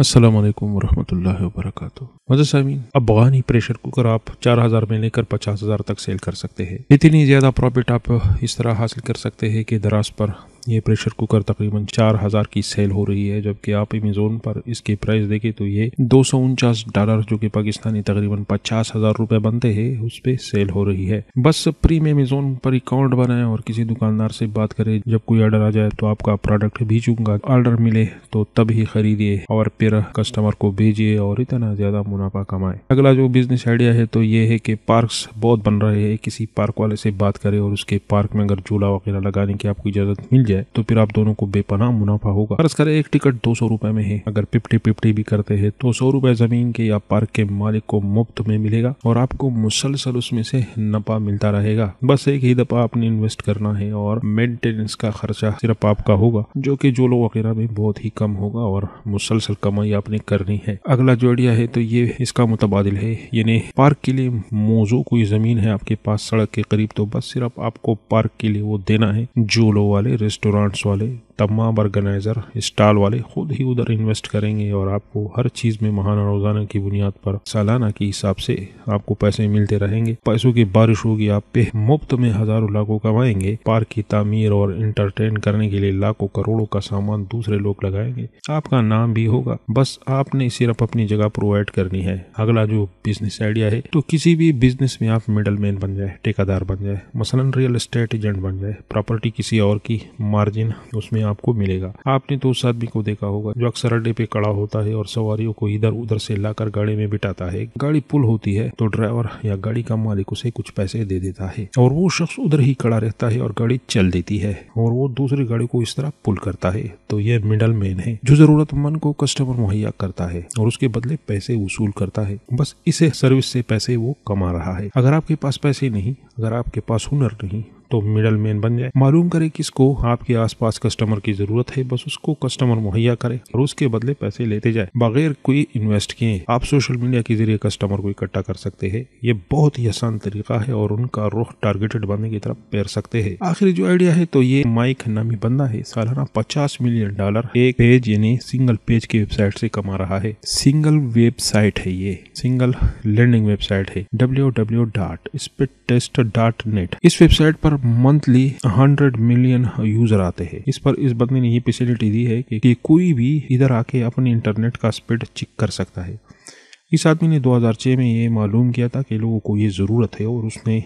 असलम वरहमल वरक मदर सामीन अफगानी प्रेशर कुकर आप चार हज़ार में लेकर पचास हज़ार तक सेल कर सकते हैं इतनी ज़्यादा प्रॉफिट आप इस तरह हासिल कर सकते हैं कि दराज पर ये प्रेशर कुकर तकरीबन चार हज़ार की सेल हो रही है जबकि आप अमेज़ोन पर इसके प्राइस देखें तो ये दो सौ उनचास डॉलर जो कि पाकिस्तानी तकरीबन पचास हज़ार रुपए बनते हैं उस पर सेल हो रही है बस प्रीम अमेज़ोन पर अकाउंट बनाएं और किसी दुकानदार से बात करें जब कोई ऑर्डर आ जाए तो आपका प्रोडक्ट भेजूंगा ऑर्डर मिले तो तब ही खरीदिए और फिर कस्टमर को भेजिए और इतना ज़्यादा मुनाफा कमाए अगला जो बिजनेस आइडिया है तो ये है कि पार्क बहुत बन रहे है किसी पार्क वाले से बात करे और उसके पार्क में अगर झूला वगैरह लगाने की आपको इजाज़त मिल जाए जाए तो फिर आप दोनों को बेपना मुनाफा होगा फर्ज करें एक टिकट दो सौ रुपए में है अगर पिपटी पिपटी भी करते हैं तो सौ रुपए जमीन के या पार्क के मालिक को मुफ्त में मिलेगा और आपको मुसलसल उसमें से नफा मिलता रहेगा बस एक ही दफा आपने इन्वेस्ट करना है और मेंटेनेंस का खर्चा सिर्फ आपका होगा जो की जो लोग वगैरह में बहुत ही कम होगा और मुसलसल कमाई आपने करनी है अगला जोड़िया है तो ये इसका मुतबादल है यानी पार्क के लिए मोजो कोई ज़मीन है आपके पास सड़क के करीब तो बस सिर्फ आपको पार्क के लिए वो देना है जोलो वाले रेस्ट रेस्टोरेंट्स वाले तमाम ऑर्गेनाइज़र स्टॉल वाले खुद ही उधर इन्वेस्ट करेंगे और आपको हर चीज़ में महाना रोज़ाना की बुनियाद पर सालाना के हिसाब से आपको पैसे मिलते रहेंगे पैसों की बारिश होगी आप पे मुफ्त में हजारों लाखों कमाएंगे पार्क की तमीर और इंटरटेन करने के लिए लाखों करोड़ों का सामान दूसरे लोग लगाएंगे आपका नाम भी होगा बस आपने सिर्फ अपनी जगह प्रोवाइड करनी है अगला जो बिजनेस आइडिया है तो किसी भी बिजनेस में आप मिडल मैन बन जाए ठेकेदार बन जाए मसलन रियल एस्टेट एजेंट बन जाए प्रॉपर्टी किसी और की मार्जिन उसमें आप आपको मिलेगा आपने तो उस आदमी को देखा होगा जो अक्सर अड्डे पे कड़ा होता है और सवारियों को इधर उधर से लाकर गाड़ी में बिठाता है गाड़ी पुल होती है तो ड्राइवर या गाड़ी का मालिक उसे कुछ पैसे दे देता है और वो शख्स उधर ही खड़ा रहता है और गाड़ी चल देती है और वो दूसरी गाड़ी को इस तरह पुल करता है तो ये मिडल मैन है जो जरूरतमंद को कस्टमर मुहैया करता है और उसके बदले पैसे वसूल करता है बस इसे सर्विस से पैसे वो कमा रहा है अगर आपके पास पैसे नहीं अगर आपके पास हुनर नहीं तो मिडल मैन बन जाए मालूम करे किसको आपके आसपास कस्टमर की जरूरत है बस उसको कस्टमर मुहैया करे और उसके बदले पैसे लेते जाए बगैर कोई इन्वेस्ट किए आप सोशल मीडिया के जरिए कस्टमर को इकट्ठा कर सकते हैं ये बहुत ही आसान तरीका है और उनका रुख टारगेटेड बनने की तरफ पैर सकते हैं आखिरी जो आइडिया है तो ये माइक नामी बंदा है सालाना पचास मिलियन डॉलर एक पेज यानी सिंगल पेज की वेबसाइट से कमा रहा है सिंगल वेबसाइट है ये सिंगल लर्निंग वेबसाइट है W W dot speed test dot net इस वेबसाइट पर मंथली हंड्रेड मिलियन यूजर आते हैं इस पर इस बंदे ने ये फैसिलिटी दी है कि, कि कोई भी इधर आके अपने इंटरनेट का स्पीड चेक कर सकता है इस आदमी ने 2006 में ये मालूम किया था कि लोगों को ये ज़रूरत है और उसने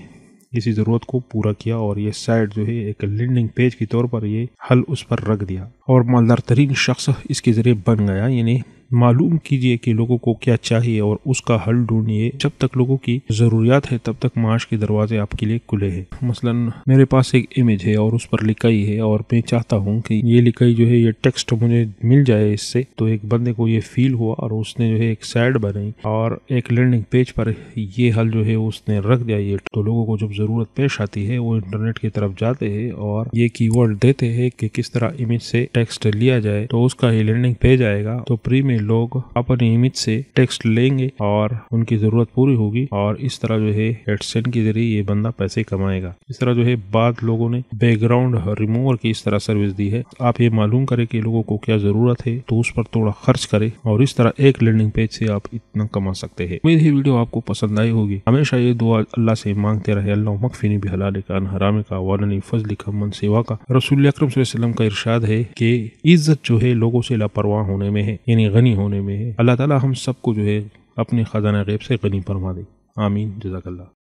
इसी ज़रूरत को पूरा किया और ये साइट जो है एक लैंडिंग पेज के तौर पर ये हल उस पर रख दिया और मालदार तरीन शख्स इसके ज़रिए बन गया यानी मालूम कीजिए कि लोगों को क्या चाहिए और उसका हल ढूंढिए जब तक लोगों की ज़रूरियात है तब तक माश के दरवाजे आपके लिए खुले हैं मसलन मेरे पास एक इमेज है और उस पर लिखाई है और मैं चाहता हूँ कि ये लिखाई जो है ये टेक्स्ट मुझे मिल जाए इससे तो एक बंदे को ये फील हुआ और उसने जो है एक साइड बनाई और एक लैंडिंग पेज पर ये हल जो है उसने रख दिया ये तो लोगों को जब ज़रूरत पेश आती है वो इंटरनेट की तरफ जाते हैं और ये की देते हैं कि किस तरह इमेज से टेक्स्ट लिया जाए तो उसका ये लैंडिंग पेज आएगा तो प्री में लोग अपनियमित से टैक्स लेंगे और उनकी जरूरत पूरी होगी और इस तरह जो है एडसेंट के जरिए ये बंदा पैसे कमाएगा इस तरह जो है बाद लोगों ने बैकग्राउंड रिमूवर की इस तरह सर्विस दी है आप ये मालूम करें कि लोगों को क्या जरूरत है तो उस पर थोड़ा खर्च करें और इस तरह एक लैंडिंग पेज से आप इतना कमा सकते हैं उम्मीद है वीडियो आपको पसंद आई होगी हमेशा ये दुआ अल्लाह से मांगते रहे अल्लाह मकफिनी भी हलाल का हराम का वाली फजल का मन सेवा का रसूल अक्रम का इरशाद है कि इज्जत जो है लोगों से लापरवाह होने में है यानी गनी गनी होने में है अल्लाह ताला हम सबको जो है अपने ख़जाना गैब से गनी फरमा दे आमीन जजाकल्ला